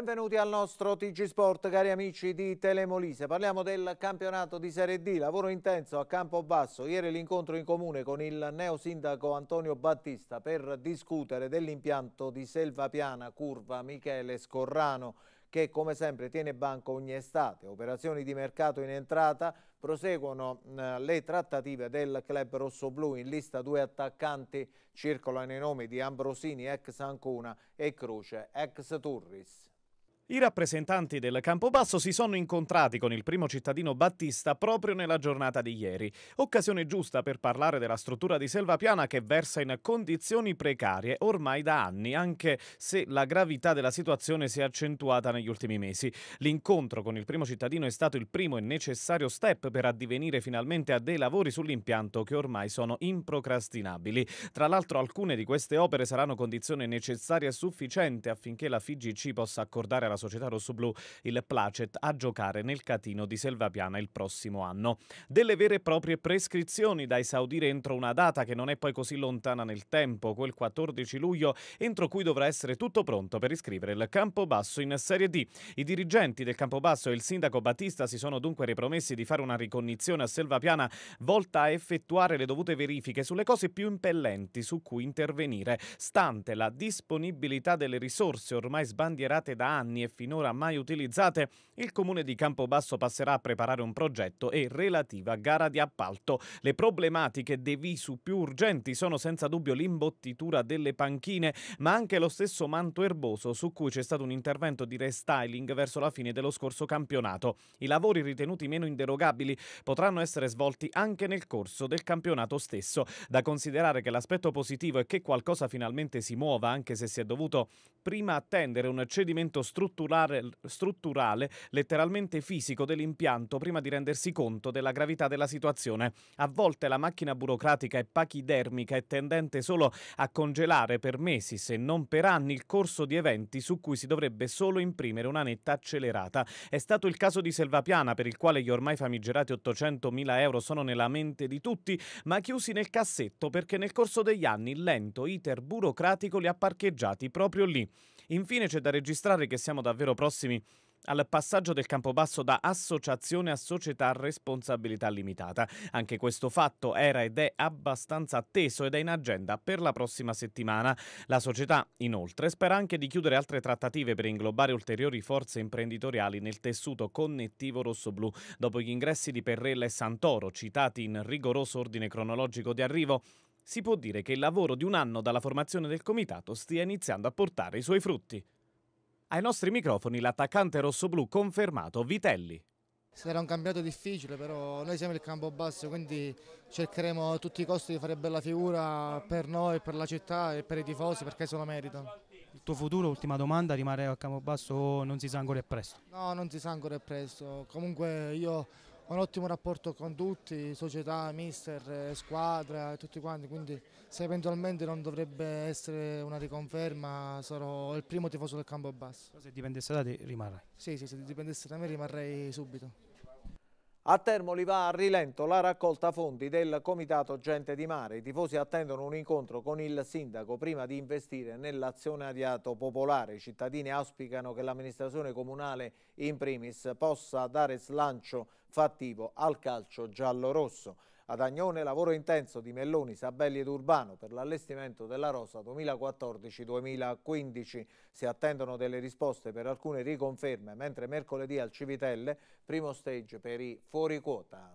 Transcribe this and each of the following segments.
Benvenuti al nostro TG Sport, cari amici di Telemolise. Parliamo del campionato di Serie D, lavoro intenso a Campobasso. Ieri l'incontro in comune con il neo sindaco Antonio Battista per discutere dell'impianto di Selvapiana, Curva Michele Scorrano che come sempre tiene banco ogni estate. Operazioni di mercato in entrata, proseguono eh, le trattative del club rossoblu in lista due attaccanti, circolano i nomi di Ambrosini ex Ancona e Croce ex Turris. I rappresentanti del Campobasso si sono incontrati con il primo cittadino Battista proprio nella giornata di ieri. Occasione giusta per parlare della struttura di Selvapiana che versa in condizioni precarie ormai da anni, anche se la gravità della situazione si è accentuata negli ultimi mesi. L'incontro con il primo cittadino è stato il primo e necessario step per addivenire finalmente a dei lavori sull'impianto che ormai sono improcrastinabili. Tra l'altro alcune di queste opere saranno condizione necessaria e sufficiente affinché la FIGC possa accordare alla società rossoblù, il Placet, a giocare nel Catino di Selvapiana il prossimo anno. Delle vere e proprie prescrizioni da esaudire entro una data che non è poi così lontana nel tempo, quel 14 luglio, entro cui dovrà essere tutto pronto per iscrivere il Campobasso in Serie D. I dirigenti del Campobasso e il sindaco Battista si sono dunque ripromessi di fare una ricognizione a Selvapiana volta a effettuare le dovute verifiche sulle cose più impellenti su cui intervenire, stante la disponibilità delle risorse ormai sbandierate da anni e finora mai utilizzate, il comune di Campobasso passerà a preparare un progetto e relativa gara di appalto. Le problematiche dei visu più urgenti sono senza dubbio l'imbottitura delle panchine, ma anche lo stesso manto erboso su cui c'è stato un intervento di restyling verso la fine dello scorso campionato. I lavori ritenuti meno inderogabili potranno essere svolti anche nel corso del campionato stesso. Da considerare che l'aspetto positivo è che qualcosa finalmente si muova, anche se si è dovuto prima attendere un cedimento strutturale strutturale, strutturale letteralmente fisico dell'impianto prima di rendersi conto della gravità della situazione. A volte la macchina burocratica è pachidermica e tendente solo a congelare per mesi, se non per anni, il corso di eventi su cui si dovrebbe solo imprimere una netta accelerata. È stato il caso di Selvapiana, per il quale gli ormai famigerati 800.000 euro sono nella mente di tutti, ma chiusi nel cassetto perché nel corso degli anni il lento iter burocratico li ha parcheggiati proprio lì. Infine c'è da registrare che siamo davvero prossimi al passaggio del Campobasso da associazione a società a responsabilità limitata. Anche questo fatto era ed è abbastanza atteso ed è in agenda per la prossima settimana. La società, inoltre, spera anche di chiudere altre trattative per inglobare ulteriori forze imprenditoriali nel tessuto connettivo rosso-blu, dopo gli ingressi di Perrella e Santoro, citati in rigoroso ordine cronologico di arrivo si può dire che il lavoro di un anno dalla formazione del comitato stia iniziando a portare i suoi frutti. Ai nostri microfoni l'attaccante rossoblù confermato Vitelli. Sarà un cambiato difficile, però noi siamo il campo basso, quindi cercheremo a tutti i costi di fare bella figura per noi, per la città e per i tifosi, perché se lo meritano. Il tuo futuro, ultima domanda, rimanere basso o non si sa ancora e presto? No, non si sa ancora e presto. Comunque io un ottimo rapporto con tutti, società, mister, eh, squadra e tutti quanti, quindi se eventualmente non dovrebbe essere una riconferma sarò il primo tifoso del campo basso. Se dipendesse da te rimarrai? Sì, sì, se dipendesse da me rimarrei subito. A Termoli va a rilento la raccolta fondi del Comitato Gente di Mare. I tifosi attendono un incontro con il sindaco prima di investire nell'azionariato popolare. I cittadini auspicano che l'amministrazione comunale in primis possa dare slancio fattivo al calcio giallo-rosso. Ad Agnone lavoro intenso di Melloni, Sabelli ed Urbano per l'allestimento della rosa 2014-2015. Si attendono delle risposte per alcune riconferme, mentre mercoledì al Civitelle primo stage per i fuori quota.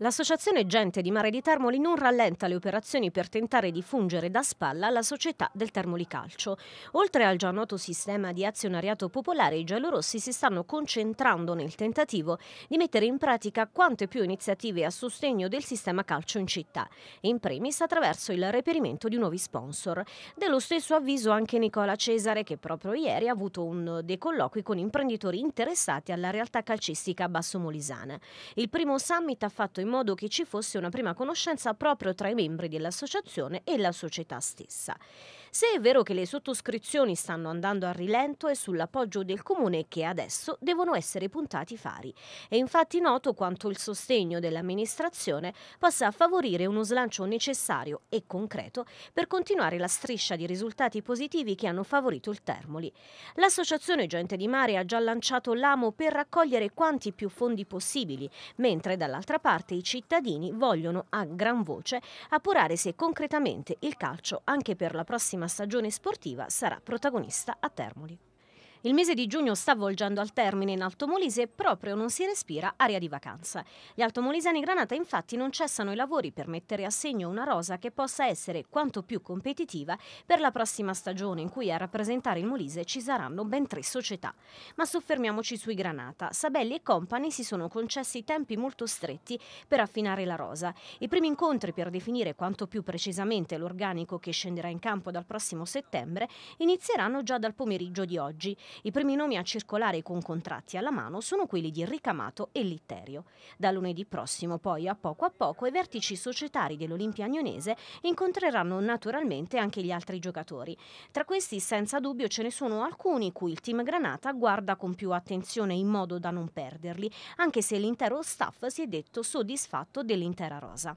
L'associazione Gente di Mare di Termoli non rallenta le operazioni per tentare di fungere da spalla alla società del Termoli Calcio. Oltre al già noto sistema di azionariato popolare, i giallorossi si stanno concentrando nel tentativo di mettere in pratica quante più iniziative a sostegno del sistema calcio in città, in primis attraverso il reperimento di nuovi sponsor. Dello stesso avviso anche Nicola Cesare, che proprio ieri ha avuto un dei colloqui con imprenditori interessati alla realtà calcistica bassomolisana. Il primo summit ha fatto in in modo che ci fosse una prima conoscenza proprio tra i membri dell'associazione e la società stessa se è vero che le sottoscrizioni stanno andando a rilento è sull'appoggio del Comune che adesso devono essere puntati i fari. È infatti noto quanto il sostegno dell'amministrazione possa favorire uno slancio necessario e concreto per continuare la striscia di risultati positivi che hanno favorito il Termoli. L'associazione Gente di Mare ha già lanciato l'amo per raccogliere quanti più fondi possibili, mentre dall'altra parte i cittadini vogliono a gran voce appurare se concretamente il calcio anche per la prossima una stagione sportiva sarà protagonista a Termoli. Il mese di giugno sta volgendo al termine in Altomolise e proprio non si respira aria di vacanza. Gli altomolisani Granata infatti non cessano i lavori per mettere a segno una rosa che possa essere quanto più competitiva per la prossima stagione in cui a rappresentare il Molise ci saranno ben tre società. Ma soffermiamoci sui Granata. Sabelli e Company si sono concessi tempi molto stretti per affinare la rosa. I primi incontri per definire quanto più precisamente l'organico che scenderà in campo dal prossimo settembre inizieranno già dal pomeriggio di oggi. I primi nomi a circolare con contratti alla mano sono quelli di Ricamato e Litterio. Da lunedì prossimo poi a poco a poco i vertici societari dell'Olimpia Agnonese incontreranno naturalmente anche gli altri giocatori. Tra questi senza dubbio ce ne sono alcuni cui il team Granata guarda con più attenzione in modo da non perderli, anche se l'intero staff si è detto soddisfatto dell'intera rosa.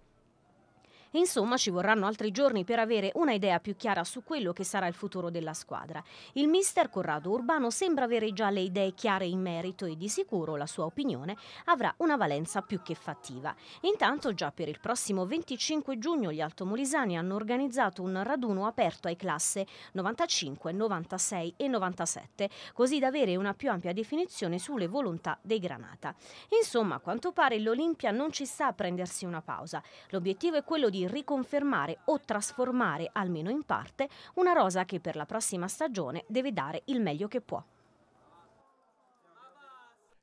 Insomma, ci vorranno altri giorni per avere una idea più chiara su quello che sarà il futuro della squadra. Il mister Corrado Urbano sembra avere già le idee chiare in merito e di sicuro la sua opinione avrà una valenza più che fattiva. Intanto già per il prossimo 25 giugno gli altomolisani hanno organizzato un raduno aperto ai classe 95, 96 e 97, così da avere una più ampia definizione sulle volontà dei Granata. Insomma, a quanto pare l'Olimpia non ci sta a prendersi una pausa. L'obiettivo è quello di di riconfermare o trasformare, almeno in parte, una rosa che per la prossima stagione deve dare il meglio che può.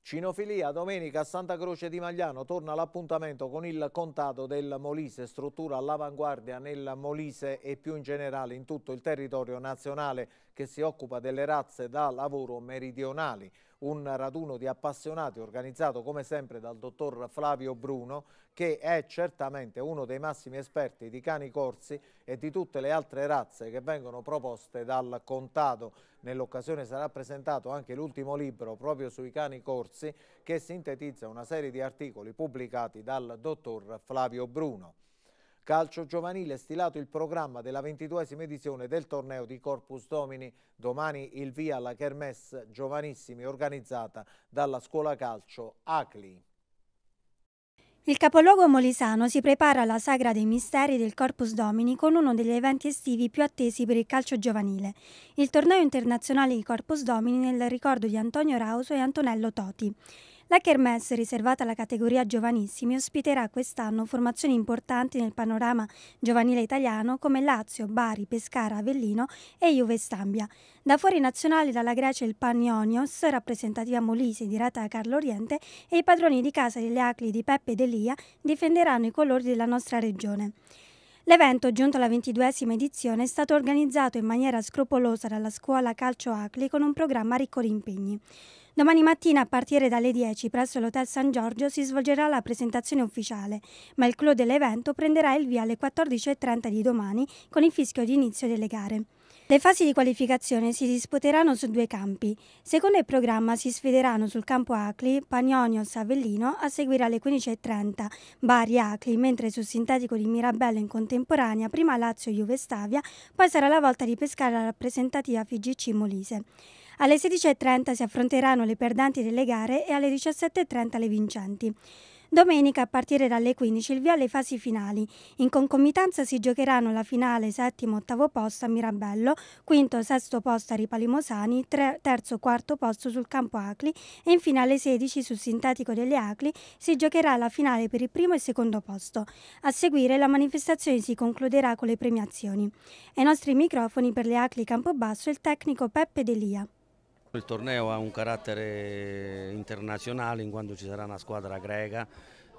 Cinofilia, domenica a Santa Croce di Magliano torna l'appuntamento con il contato del Molise, struttura all'avanguardia nel Molise e più in generale in tutto il territorio nazionale che si occupa delle razze da lavoro meridionali un raduno di appassionati organizzato come sempre dal dottor Flavio Bruno che è certamente uno dei massimi esperti di cani corsi e di tutte le altre razze che vengono proposte dal Contado. Nell'occasione sarà presentato anche l'ultimo libro proprio sui cani corsi che sintetizza una serie di articoli pubblicati dal dottor Flavio Bruno calcio giovanile stilato il programma della ventiduesima edizione del torneo di Corpus Domini. Domani il via alla Kermesse Giovanissimi organizzata dalla scuola calcio Acli. Il capoluogo molisano si prepara alla Sagra dei Misteri del Corpus Domini con uno degli eventi estivi più attesi per il calcio giovanile, il torneo internazionale di Corpus Domini nel ricordo di Antonio Rauso e Antonello Toti. La Kermesse, riservata alla categoria giovanissimi, ospiterà quest'anno formazioni importanti nel panorama giovanile italiano come Lazio, Bari, Pescara, Avellino e Juve Stambia. Da fuori nazionali dalla Grecia il Panionios, rappresentativa Molise diretta da Carlo Oriente, e i padroni di casa delle Acli di Peppe e Delia difenderanno i colori della nostra regione. L'evento, giunto alla ventiduesima edizione, è stato organizzato in maniera scrupolosa dalla scuola Calcio Acli con un programma ricco di impegni. Domani mattina, a partire dalle 10, presso l'Hotel San Giorgio, si svolgerà la presentazione ufficiale, ma il clou dell'evento prenderà il via alle 14.30 di domani con il fischio di inizio delle gare. Le fasi di qualificazione si disputeranno su due campi. Secondo il programma si sfideranno sul campo Acli, Pagnonios Avellino a seguire alle 15.30, Bari e Acli, mentre sul sintetico di Mirabello in contemporanea prima Lazio Juve Stavia, poi sarà la volta di pescare la rappresentativa FGC Molise. Alle 16.30 si affronteranno le perdenti delle gare e alle 17.30 le vincenti. Domenica a partire dalle 15 il via alle fasi finali. In concomitanza si giocheranno la finale settimo-ottavo posto a Mirabello, quinto-sesto posto a Ripalimosani, terzo-quarto posto sul campo Acli e infine alle 16 sul sintetico delle Acli si giocherà la finale per il primo e secondo posto. A seguire la manifestazione si concluderà con le premiazioni. Ai nostri microfoni per le Acli Campobasso il tecnico Peppe Delia. Il torneo ha un carattere internazionale in quanto ci sarà una squadra greca,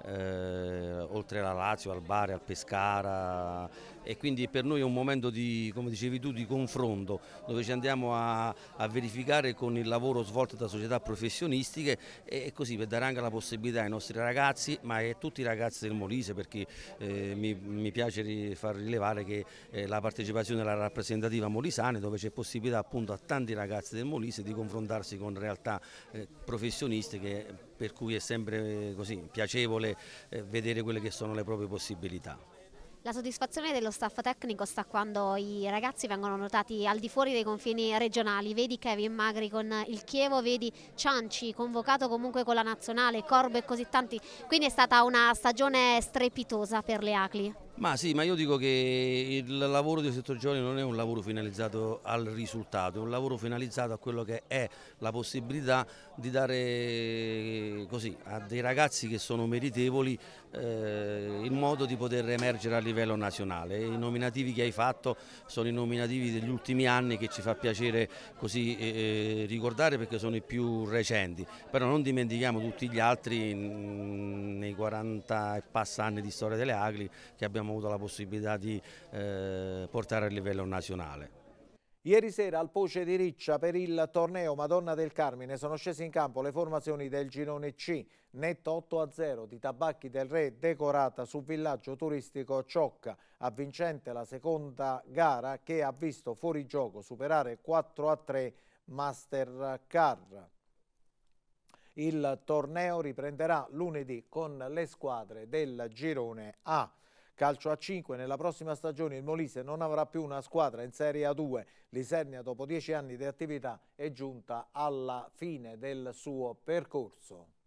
eh, oltre alla Lazio, al Bari, al Pescara, e quindi per noi è un momento di, come dicevi tu, di confronto dove ci andiamo a, a verificare con il lavoro svolto da società professionistiche e, così per dare anche la possibilità ai nostri ragazzi, ma a tutti i ragazzi del Molise perché eh, mi, mi, piace far rilevare che eh, la partecipazione alla rappresentativa molisane dove c'è possibilità appunto a tanti ragazzi del Molise di confrontarsi con realtà eh, professionistiche eh, per cui è sempre eh, così piacevole eh, vedere quelle che sono le proprie possibilità. La soddisfazione dello staff tecnico sta quando i ragazzi vengono notati al di fuori dei confini regionali. Vedi Kevin Magri con il Chievo, vedi Cianci convocato comunque con la nazionale, Corbo e così tanti. Quindi è stata una stagione strepitosa per le Acli. Ma sì, ma io dico che il lavoro di settore giovani non è un lavoro finalizzato al risultato, è un lavoro finalizzato a quello che è la possibilità di dare così a dei ragazzi che sono meritevoli eh, il modo di poter emergere a livello nazionale. I nominativi che hai fatto sono i nominativi degli ultimi anni che ci fa piacere così eh, eh ricordare perché sono i più recenti, però non dimentichiamo tutti gli altri mh, mm, nei 40 e passa anni di storia delle Agli che abbiamo avuto la possibilità di eh, portare a livello nazionale. Ieri sera al Poce di Riccia per il torneo Madonna del Carmine sono scesi in campo le formazioni del girone C, netto 8-0 a di Tabacchi del Re decorata sul villaggio turistico Ciocca, avvincente la seconda gara che ha visto fuori gioco superare 4-3 a Mastercard. Il torneo riprenderà lunedì con le squadre del girone A. Calcio a 5, nella prossima stagione il Molise non avrà più una squadra in Serie A2. Lisernia dopo 10 anni di attività è giunta alla fine del suo percorso.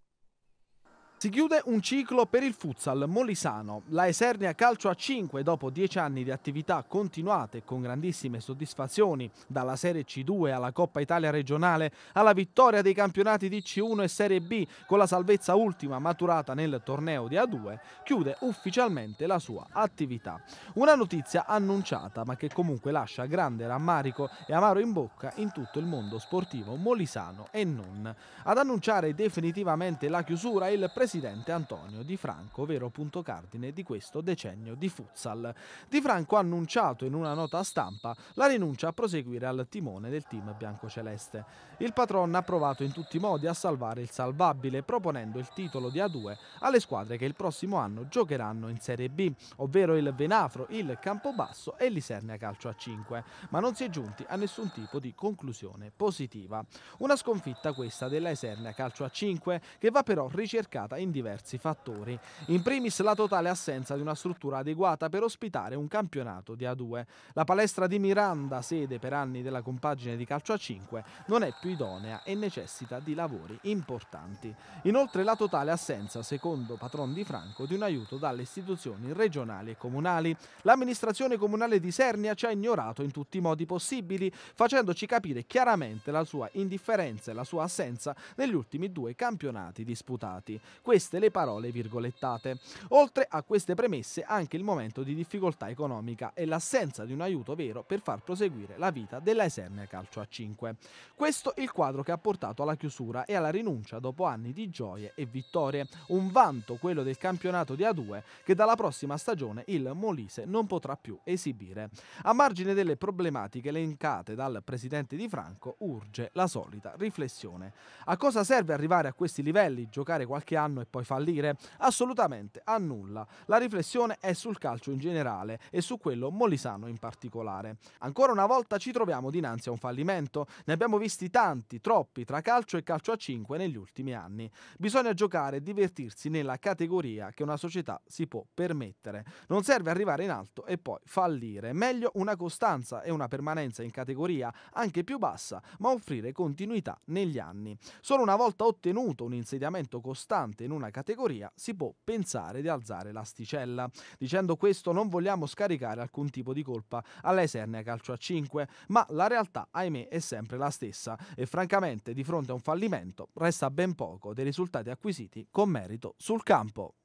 Si chiude un ciclo per il futsal molisano. La Esernia Calcio a 5 dopo dieci anni di attività continuate con grandissime soddisfazioni dalla Serie C2 alla Coppa Italia regionale alla vittoria dei campionati di C1 e Serie B con la salvezza ultima maturata nel torneo di A2 chiude ufficialmente la sua attività. Una notizia annunciata ma che comunque lascia grande rammarico e amaro in bocca in tutto il mondo sportivo molisano e non. Ad annunciare definitivamente la chiusura il presidente presidente Antonio Di Franco, vero punto cardine di questo decennio di futsal. Di Franco ha annunciato in una nota stampa la rinuncia a proseguire al timone del team biancoceleste. Il patron ha provato in tutti i modi a salvare il salvabile proponendo il titolo di A2 alle squadre che il prossimo anno giocheranno in Serie B, ovvero il Venafro, il Campobasso e l'Isernia Calcio a 5, ma non si è giunti a nessun tipo di conclusione positiva. Una sconfitta questa della Isernia Calcio a 5 che va però ricercata in diversi fattori. In primis la totale assenza di una struttura adeguata per ospitare un campionato di A2. La palestra di Miranda, sede per anni della compagine di calcio A5, non è più idonea e necessita di lavori importanti. Inoltre la totale assenza, secondo Patron di Franco, di un aiuto dalle istituzioni regionali e comunali. L'amministrazione comunale di Sernia ci ha ignorato in tutti i modi possibili, facendoci capire chiaramente la sua indifferenza e la sua assenza negli ultimi due campionati disputati queste le parole virgolettate. Oltre a queste premesse anche il momento di difficoltà economica e l'assenza di un aiuto vero per far proseguire la vita della Esernia Calcio a 5. Questo il quadro che ha portato alla chiusura e alla rinuncia dopo anni di gioie e vittorie. Un vanto quello del campionato di A2 che dalla prossima stagione il Molise non potrà più esibire. A margine delle problematiche elencate dal presidente Di Franco urge la solita riflessione. A cosa serve arrivare a questi livelli, giocare qualche anno faranno e poi fallire? Assolutamente, a nulla. La riflessione è sul calcio in generale e su quello molisano in particolare. Ancora una volta ci troviamo dinanzi a un fallimento, ne abbiamo visti tanti, troppi, tra calcio e calcio a 5 negli ultimi anni. Bisogna giocare e divertirsi nella categoria che una società si può permettere. Non serve arrivare in alto e poi fallire, meglio una costanza e una permanenza in categoria anche più bassa, ma offrire continuità negli anni. Solo una volta ottenuto un insediamento costante dominante in una categoria, si può pensare di alzare l'asticella. Dicendo questo non vogliamo scaricare alcun tipo di colpa alla all'Eserne Calcio a 5, ma la realtà ahimè è sempre la stessa e francamente di fronte a un fallimento resta ben poco dei risultati acquisiti con merito sul campo.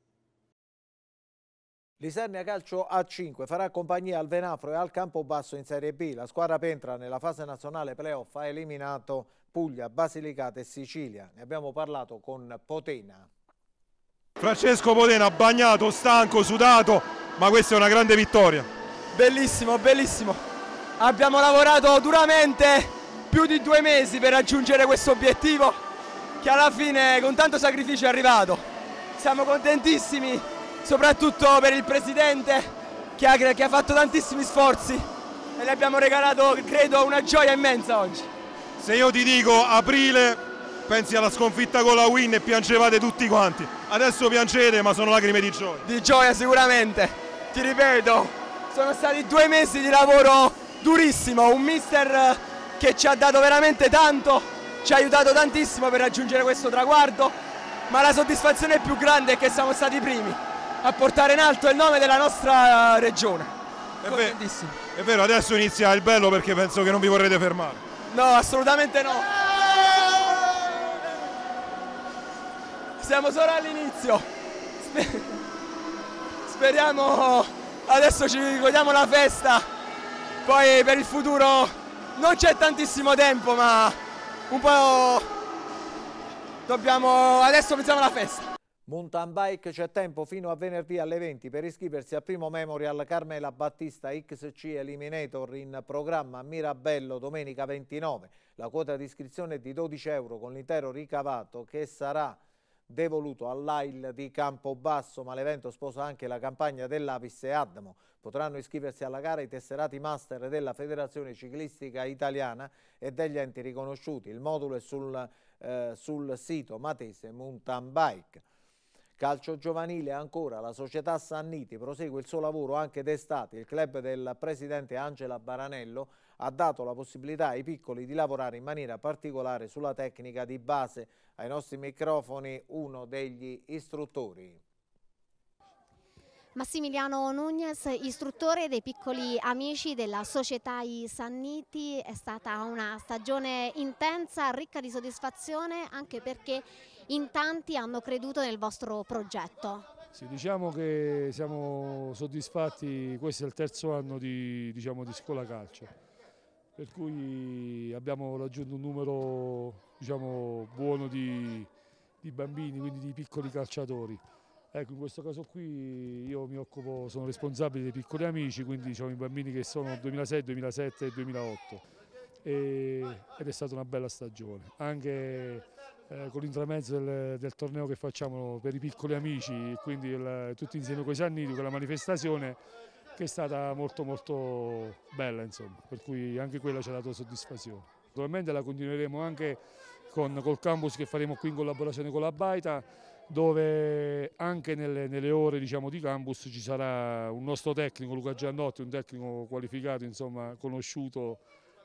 Lisernia Calcio A5 farà compagnia al Venafro e al Campobasso in Serie B. La squadra Pentra nella fase nazionale playoff ha eliminato Puglia, Basilicata e Sicilia. Ne abbiamo parlato con Potena. Francesco Modena bagnato, stanco, sudato, ma questa è una grande vittoria. Bellissimo, bellissimo. Abbiamo lavorato duramente più di due mesi per raggiungere questo obiettivo che alla fine con tanto sacrificio è arrivato. Siamo contentissimi, soprattutto per il Presidente che ha, che ha fatto tantissimi sforzi e gli abbiamo regalato, credo, una gioia immensa oggi. Se io ti dico aprile pensi alla sconfitta con la win e piangevate tutti quanti. Adesso piangete, ma sono lacrime di gioia. Di gioia sicuramente, ti ripeto, sono stati due mesi di lavoro durissimo, un mister eh, che ci ha dato veramente tanto, ci ha aiutato tantissimo per raggiungere questo traguardo, ma la soddisfazione più grande è che siamo stati i primi a portare in alto il nome della nostra eh, regione. È vero, è vero, adesso inizia il bello perché penso che non vi vorrete fermare. No, assolutamente no. siamo solo all'inizio. Speriamo, adesso ci godiamo la festa, poi per il futuro non c'è tantissimo tempo, ma un po' dobbiamo, adesso pensiamo alla festa. Mountain Bike c'è tempo fino a venerdì alle 20 per iscriversi al primo Memorial Carmela Battista XC Eliminator in programma Mirabello domenica 29. La quota di iscrizione è di 12 euro con l'intero ricavato che sarà devoluto all'AIL di Campobasso, ma l'evento sposa anche la campagna dell'Apis e Adamo. Potranno iscriversi alla gara i tesserati master della Federazione Ciclistica Italiana e degli enti riconosciuti. Il modulo è sul, eh, sul sito Matese Mountain Bike. Calcio giovanile ancora, la società Sanniti prosegue il suo lavoro anche d'estate. Il club del presidente Angela Baranello ha dato la possibilità ai piccoli di lavorare in maniera particolare sulla tecnica di base. Ai nostri microfoni uno degli istruttori. Massimiliano Nunez, istruttore dei piccoli amici della società I Sanniti, è stata una stagione intensa, ricca di soddisfazione anche perché in tanti hanno creduto nel vostro progetto. Sì, diciamo che siamo soddisfatti, questo è il terzo anno di, diciamo, di scuola calcio per cui abbiamo raggiunto un numero diciamo, buono di, di, bambini, quindi di piccoli calciatori. Ecco, in questo caso qui io mi occupo, sono responsabile dei piccoli amici, quindi diciamo, i bambini che sono 2006, 2007 e 2008 e, ed è stata una bella stagione, anche eh, con l'intramezzo del, del, torneo che facciamo per i piccoli amici, quindi il, tutti insieme con i Sanniti, con la manifestazione che è stata molto molto bella, insomma, per cui anche quella ci ha dato soddisfazione. Naturalmente la continueremo anche con, col campus che faremo qui in collaborazione con la Baita, dove anche nelle, nelle ore diciamo, di campus ci sarà un nostro tecnico, Luca Giannotti, un tecnico qualificato, insomma, conosciuto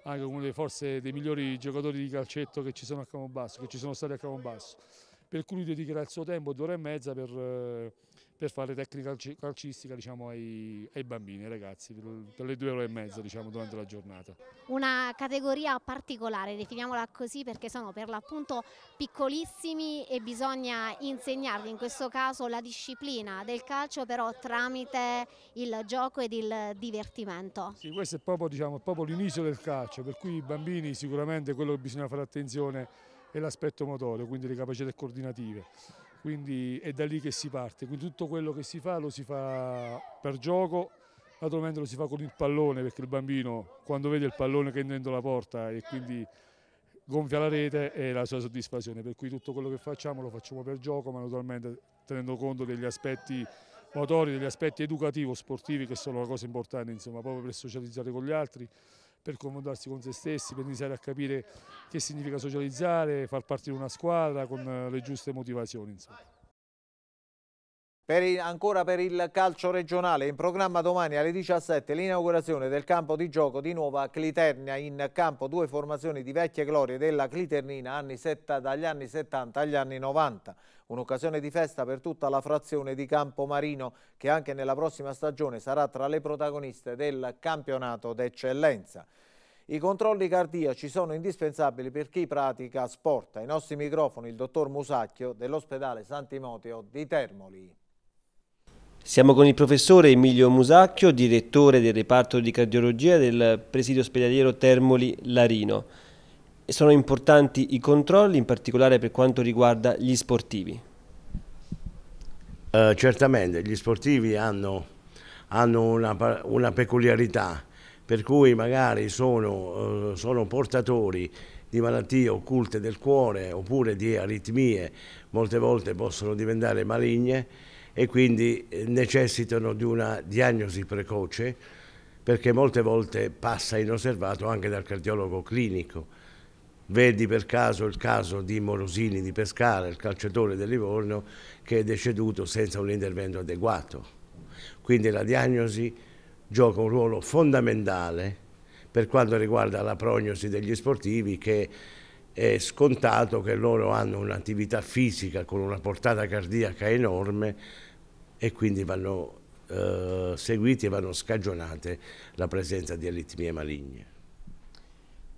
anche come forse dei migliori giocatori di calcetto che ci sono a Camobasso, che ci sono stati a Camobasso. Per cui lui dedicherà il suo tempo, due ore e mezza, per... Eh, per fare tecnica calcistica diciamo, ai, ai, bambini, ai ragazzi, per, le due ore e mezza diciamo, durante la giornata. Una categoria particolare, definiamola così, perché sono per l'appunto piccolissimi e bisogna insegnargli in questo caso la disciplina del calcio però tramite il gioco ed il divertimento. Sì, questo è proprio, diciamo, proprio l'inizio del calcio, per cui i bambini sicuramente quello che bisogna fare attenzione è l'aspetto motorio, quindi le capacità coordinative quindi è da lì che si parte, quindi tutto quello che si fa lo si fa per gioco, naturalmente lo si fa con il pallone perché il bambino quando vede il pallone che è dentro la porta e quindi gonfia la rete è la sua soddisfazione, per cui tutto quello che facciamo lo facciamo per gioco ma naturalmente tenendo conto degli aspetti motori, degli aspetti educativi, sportivi che sono la cosa importante insomma, proprio per socializzare con gli altri per comodarsi con se stessi, per iniziare a capire che significa socializzare, far partire una squadra con eh, le giuste motivazioni. Insomma. Per il, ancora per il calcio regionale, in programma domani alle 17 l'inaugurazione del campo di gioco di Nuova Cliternia, in campo due formazioni di vecchie glorie della Cliternina anni setta, dagli anni 70 agli anni 90. Un'occasione di festa per tutta la frazione di Campo Marino che anche nella prossima stagione sarà tra le protagoniste del campionato d'eccellenza. I controlli cardiaci sono indispensabili per chi pratica sport. Ai nostri microfoni il dottor Musacchio dell'ospedale San Timoteo di Termoli. Siamo con il professore Emilio Musacchio, direttore del reparto di cardiologia del presidio ospedaliero Termoli Larino. sono importanti i controlli, in particolare per quanto riguarda gli sportivi. Eh, certamente, gli sportivi hanno, hanno una, una, peculiarità, per cui magari sono, eh, sono portatori di malattie occulte del cuore oppure di aritmie, molte volte possono diventare maligne e quindi eh, necessitano di una diagnosi precoce perché molte volte passa inosservato anche dal cardiologo clinico. Vedi per caso il caso di Morosini di Pescara, il calciatore del Livorno, che è deceduto senza un intervento adeguato. Quindi la diagnosi gioca un ruolo fondamentale per quanto riguarda la prognosi degli sportivi che è scontato che loro hanno un'attività fisica con una portata cardiaca enorme e quindi vanno eh, seguiti e vanno scagionate la presenza di aritmie maligne.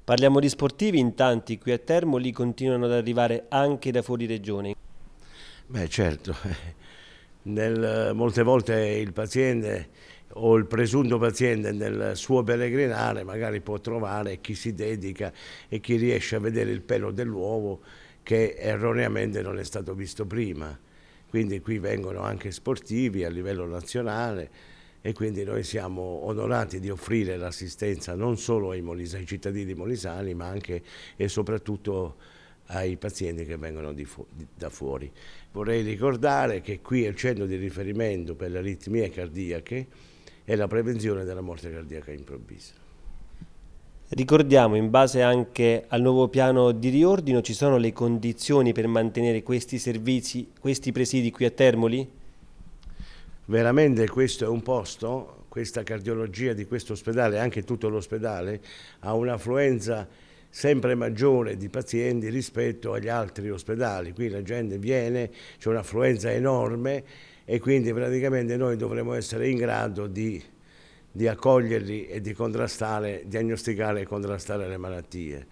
Parliamo di sportivi, in tanti qui a Termoli continuano ad arrivare anche da fuori regione. Beh certo, Nel, molte volte il paziente o il presunto paziente nel suo peregrinare magari può trovare chi si dedica e chi riesce a vedere il pelo dell'uovo che erroneamente non è stato visto prima. Quindi qui vengono anche sportivi a livello nazionale e quindi noi siamo onorati di offrire l'assistenza non solo ai, molisa, ai cittadini molisani ma anche e soprattutto ai pazienti che vengono fu da fuori. Vorrei ricordare che qui è il centro di riferimento per le aritmie cardiache e la prevenzione della morte cardiaca improvvisa. Ricordiamo, in base anche al nuovo piano di riordino, ci sono le condizioni per mantenere questi servizi, questi presidi qui a Termoli? Veramente questo è un posto, questa cardiologia di questo ospedale, anche tutto l'ospedale, ha un'affluenza sempre maggiore di pazienti rispetto agli altri ospedali. Qui la gente viene, c'è un'affluenza enorme e quindi praticamente noi dovremo essere in grado di, di accoglierli e di contrastare, diagnosticare e contrastare le malattie.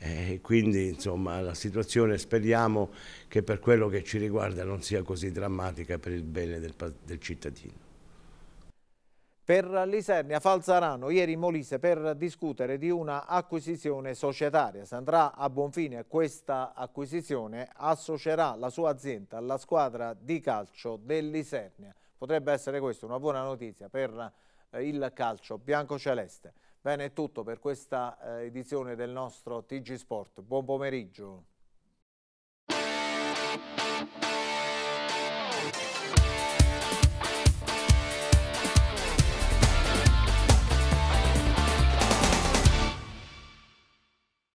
E quindi insomma la situazione speriamo che per quello che ci riguarda non sia così drammatica per il bene del, del cittadino. Per l'Isernia Falzarano, ieri in Molise per discutere di una acquisizione societaria. Se andrà a buon fine questa acquisizione, associerà la sua azienda alla squadra di calcio dell'Isernia. Potrebbe essere questa una buona notizia per eh, il calcio bianco-celeste. Bene, è tutto per questa eh, edizione del nostro TG Sport. Buon pomeriggio.